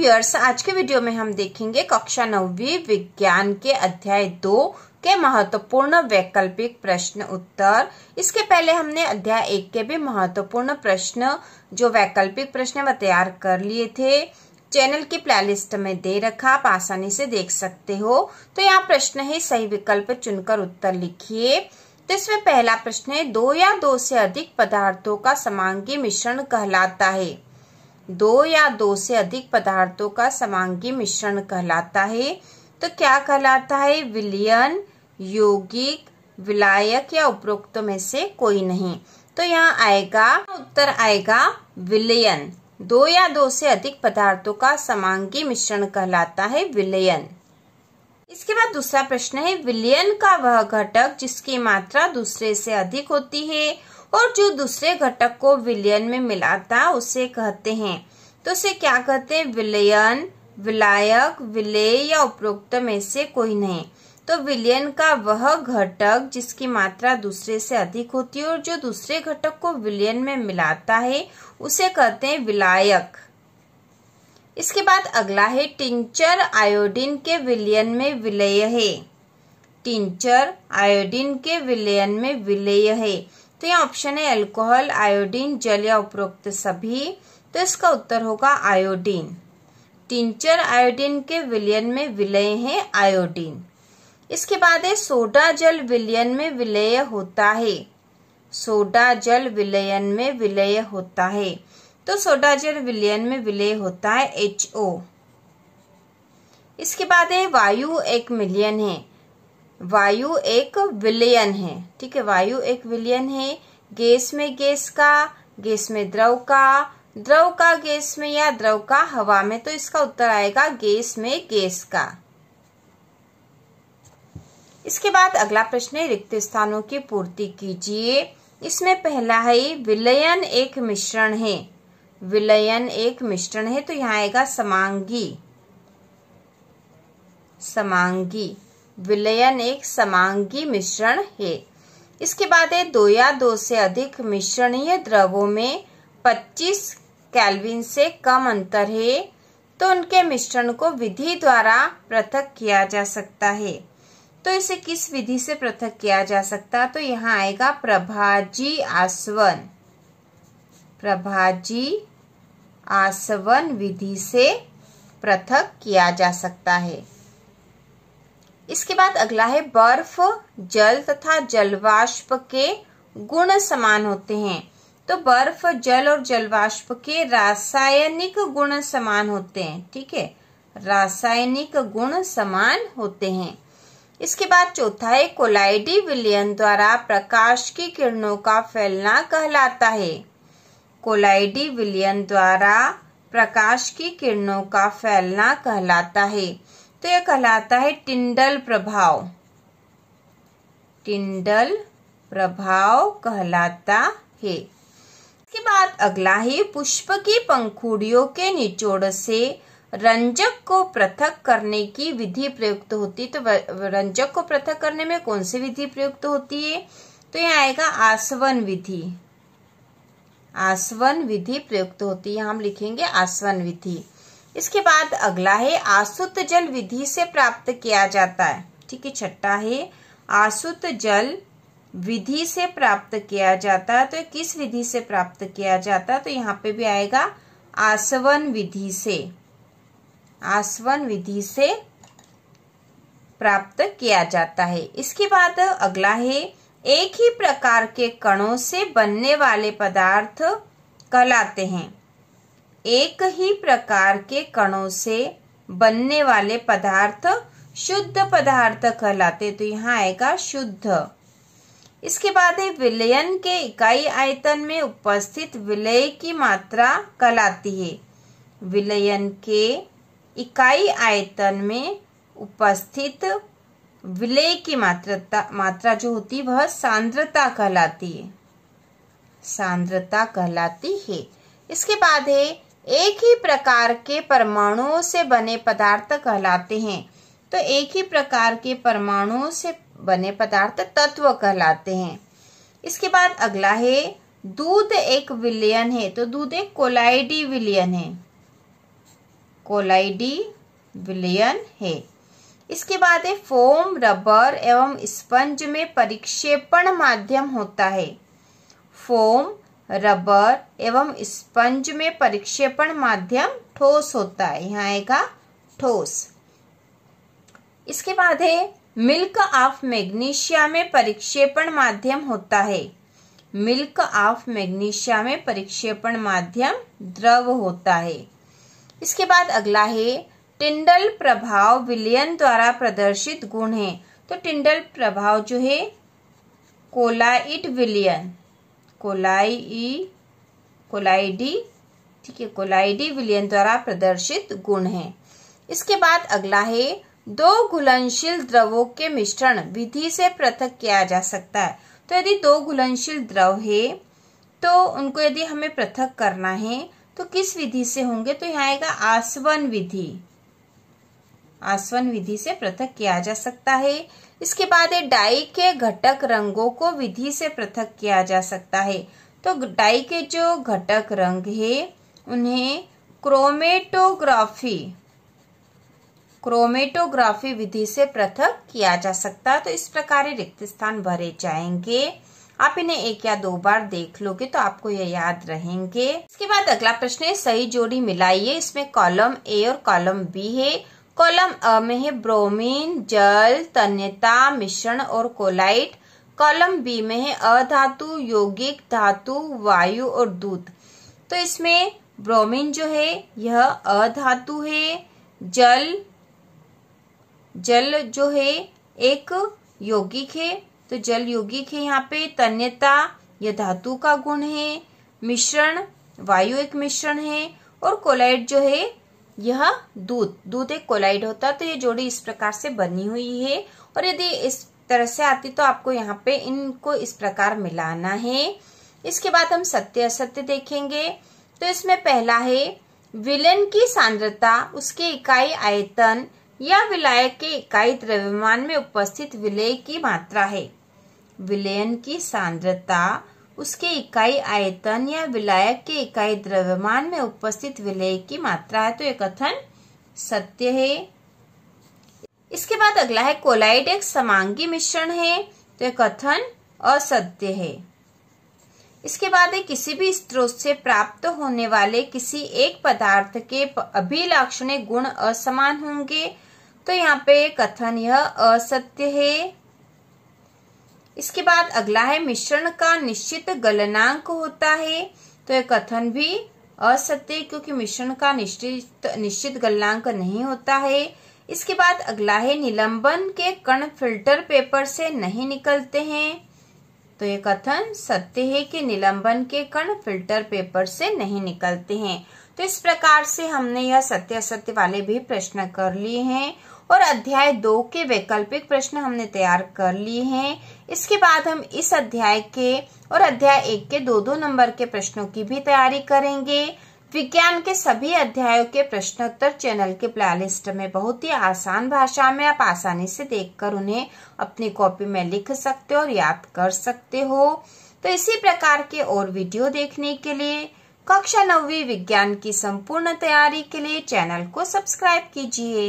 viewers आज के video में हम देखेंगे कक्षा नौवीं विज्ञान के अध्याय दो के महत्वपूर्ण वैकल्पिक प्रश्न उत्तर इसके पहले हमने अध्याय एक के भी महत्वपूर्ण प्रश्न जो वैकल्पिक प्रश्न वह तैयार कर लिए थे चैनल की प्लेलिस्ट में दे रखा आप आसानी से देख सकते हो तो यहाँ प्रश्न है सही विकल्प चुनकर उत्तर लिखिए तो इसमें पहला प्रश्न है दो या दो से अधिक पदार्थों का समांगी मिश्रण कहलाता है दो या दो से अधिक पदार्थों का समांगी मिश्रण कहलाता है तो क्या कहलाता है विलियन यौगिक विलायक या उपरोक्त में से कोई नहीं तो यहाँ आएगा उत्तर आएगा विलयन दो या दो से अधिक पदार्थों का समांगी मिश्रण कहलाता है विलयन इसके बाद दूसरा प्रश्न है विलयन का वह घटक जिसकी मात्रा दूसरे से अधिक होती है और जो दूसरे घटक को विलयन में मिलाता उसे कहते हैं तो उसे क्या कहते हैं विलयन विलायक विलय या उपरोक्त में से कोई नहीं तो विलयन का वह घटक जिसकी मात्रा दूसरे से अधिक होती है और जो दूसरे घटक को विलयन में मिलाता है उसे कहते हैं विलायक इसके बाद अगला है टिंचर आयोडीन के विलयन में विलय है टिंचर आयोडीन के विलयन में विलय है तो यहाँ ऑप्शन है अल्कोहल आयोडीन जल या उपरोक्त सभी तो इसका उत्तर होगा आयोडीन टिंचर आयोडीन के विलयन में विलय है आयोडीन इसके बाद है सोडा जल विलयन में विलय होता है सोडा जल विलयन में विलय होता है तो सोडा जल विलयन में विलय होता है एच ओ इसके बाद है वायु एक मिलियन है वायु एक विलयन है ठीक है वायु एक विलयन है गैस में गैस का गैस में द्रव का द्रव का गैस में या द्रव का हवा में तो इसका उत्तर आएगा गैस में गैस का इसके बाद अगला प्रश्न है रिक्त स्थानों की पूर्ति कीजिए इसमें पहला है विलयन एक मिश्रण है विलयन एक मिश्रण है तो यहाँ आएगा समांगी समांगी विलयन एक समांगी मिश्रण है इसके बाद है दो या दो से अधिक मिश्रणीय द्रवों में 25 कैलविन से कम अंतर है तो उनके मिश्रण को विधि द्वारा पृथक किया जा सकता है तो इसे किस विधि से पृथक किया जा सकता तो यहाँ आएगा प्रभाजी आसवन प्रभाजी आसवन विधि से पृथक किया जा सकता है इसके बाद अगला है बर्फ जल तथा जलवाष्प के गुण समान होते हैं तो बर्फ जल और जलवाष्प के रासायनिक गुण समान होते हैं ठीक है रासायनिक गुण समान होते हैं इसके बाद चौथा है कोलाइडी विलियन द्वारा प्रकाश की किरणों का फैलना कहलाता है कोलाइडी विलियन द्वारा प्रकाश की किरणों का फैलना कहलाता है तो यह कहलाता है टिंडल प्रभाव टिंडल प्रभाव कहलाता है इसके बाद अगला है पुष्प की पंखुड़ियों के निचोड़ से रंजक को पृथक करने की विधि प्रयुक्त होती तो रंजक को पृथक करने में कौन सी विधि प्रयुक्त होती है तो यहाँ आएगा आसवन विधि आसवन विधि प्रयुक्त होती है हम लिखेंगे आसवन विधि इसके बाद अगला है आसुत जल विधि से प्राप्त किया जाता है ठीक है छठा है आसुत जल विधि से प्राप्त किया जाता है तो किस विधि से प्राप्त किया जाता है तो यहाँ पे भी आएगा आसवन विधि से आसवन विधि से प्राप्त किया जाता है इसके बाद अगला है एक ही प्रकार के कणों से बनने वाले पदार्थ कहलाते हैं एक ही प्रकार के कणों से बनने वाले पदार्थ शुद्ध पदार्थ कहलाते तो यहाँ आएगा शुद्ध इसके बाद है विलयन के इकाई आयतन में उपस्थित विलय की मात्रा कहलाती है विलयन के इकाई आयतन में उपस्थित विलय की मात्रता मात्रा जो होती है वह सांद्रता कहलाती है सांद्रता कहलाती है इसके बाद है एक ही प्रकार के परमाणुओं से बने पदार्थ कहलाते हैं तो एक ही प्रकार के परमाणुओं से बने पदार्थ तत्व कहलाते हैं इसके बाद अगला है दूध एक विलयन है तो दूध एक कोलाइडी विलयन है कोलाइडी विलयन है इसके बाद है फोम रबर एवं स्पंज में परिक्षेपण माध्यम होता है फोम रबर एवं स्पंज में परिक्षेपण माध्यम ठोस होता है यहाँ आएगा ठोस इसके बाद है मिल्क ऑफ मैग्नीशिया में परिक्षेपण माध्यम होता है मिल्क ऑफ मैग्नीशिया में परिक्षेपण माध्यम द्रव होता है इसके बाद अगला है टिंडल प्रभाव विलियन द्वारा प्रदर्शित गुण है तो टिंडल प्रभाव जो है कोलाइट विलियन कोलाई कोलाइडी ठीक है कोलाइडी विलियन द्वारा प्रदर्शित गुण है इसके बाद अगला है दो घुलनशील द्रवों के मिश्रण विधि से पृथक किया जा सकता है तो यदि दो घुलनशील द्रव है तो उनको यदि हमें पृथक करना है तो किस विधि से होंगे तो यहाँ आएगा आसवन विधि आसवन विधि से पृथक किया जा सकता है इसके बाद डाई के घटक रंगों को विधि से पृथक किया जा सकता है तो डाई के जो घटक रंग है उन्हें क्रोमेटोग्राफी क्रोमेटोग्राफी विधि से पृथक किया जा सकता है तो इस प्रकार रिक्त स्थान भरे जाएंगे आप इन्हें एक या दो बार देख लोगे तो आपको यह याद रहेंगे इसके बाद अगला प्रश्न है सही जोड़ी मिलाइए इसमें कॉलम ए और कॉलम बी है कॉलम अ में है ब्रोमीन जल तन्यता मिश्रण और कोलाइट कॉलम बी में है अधातु यौगिक धातु वायु और दूध तो इसमें ब्रोमीन जो है यह अधातु है जल जल जो है एक यौगिक है तो जल यौगिक है यहाँ पे तन्यता यह धातु का गुण है मिश्रण वायु एक मिश्रण है और कोलाइट जो है यह दूध दूध एक कोलाइड होता है तो ये जोड़ी इस प्रकार से बनी हुई है और यदि इस तरह से आती तो आपको यहाँ पे इनको इस प्रकार मिलाना है इसके बाद हम सत्य असत्य देखेंगे तो इसमें पहला है विलयन की सांद्रता उसके इकाई आयतन या विलय के इकाई द्रव्यमान में उपस्थित विलय की मात्रा है विलयन की सांद्रता उसके इकाई आयतन या विलायक के इकाई द्रव्यमान में उपस्थित विलय की मात्रा है तो यह कथन सत्य है इसके बाद अगला है कोलाइड एक समांगी मिश्रण है तो यह कथन असत्य है इसके बाद है किसी भी स्रोत से प्राप्त होने वाले किसी एक पदार्थ के अभिलाक्षणिक गुण असमान होंगे तो यहाँ पे कथन यह असत्य है इसके बाद अगला है मिश्रण का निश्चित गलनांक होता है तो यह कथन भी असत्य क्योंकि मिश्रण का निश्चित निश्चित गलनांक नहीं होता है इसके बाद अगला है निलंबन के कण फिल्टर पेपर से नहीं निकलते हैं तो ये कथन सत्य है कि निलंबन के कण फिल्टर पेपर से नहीं निकलते हैं तो इस प्रकार से हमने यह सत्य असत्य वाले भी प्रश्न कर लिए हैं और अध्याय दो के वैकल्पिक प्रश्न हमने तैयार कर लिए हैं इसके बाद हम इस अध्याय के और अध्याय एक के दो दो नंबर के प्रश्नों की भी तैयारी करेंगे विज्ञान के सभी अध्यायों के प्रश्नोत्तर चैनल के प्लेलिस्ट में बहुत ही आसान भाषा में आप आसानी से देखकर उन्हें अपनी कॉपी में लिख सकते हो और याद कर सकते हो तो इसी प्रकार के और वीडियो देखने के लिए कक्षा नवी विज्ञान की संपूर्ण तैयारी के लिए चैनल को सब्सक्राइब कीजिए